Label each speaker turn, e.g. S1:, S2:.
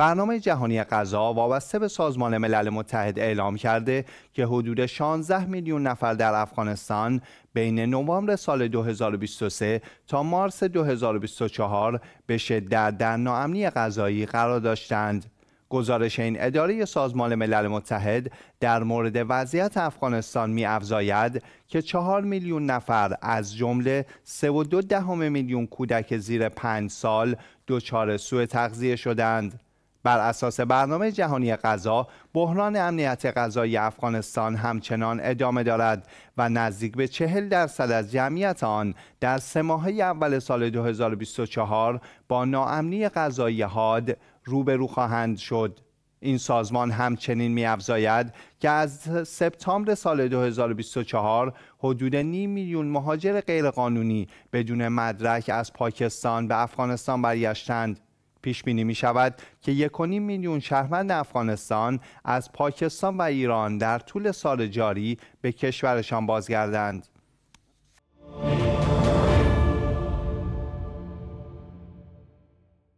S1: برنامه جهانی غذا وابسته به سازمان ملل متحد اعلام کرده که حدود 16 میلیون نفر در افغانستان بین نوامبر سال 2023 تا مارس 2024 به شدت در ناامنی غذایی قرار داشتند. گزارش این اداره سازمان ملل متحد در مورد وضعیت افغانستان می که چهار میلیون نفر از جمله سه و دهم میلیون کودک زیر پنج سال دچار سوء تغذیه شدند. بر اساس برنامه جهانی غذا بحران امنیت غذایی افغانستان همچنان ادامه دارد و نزدیک به چهل درصد از جمعیت آن در سه ماهه اول سال 2024 با ناامنی غذایی حاد روبرو خواهند شد این سازمان همچنین میافزاید که از سپتامبر سال 2024 حدود نیم میلیون مهاجر غیرقانونی بدون مدرک از پاکستان به افغانستان برگشتند پیش بینی می شود که 1.5 میلیون شهروند افغانستان از پاکستان و ایران در طول سال جاری به کشورشان بازگردند.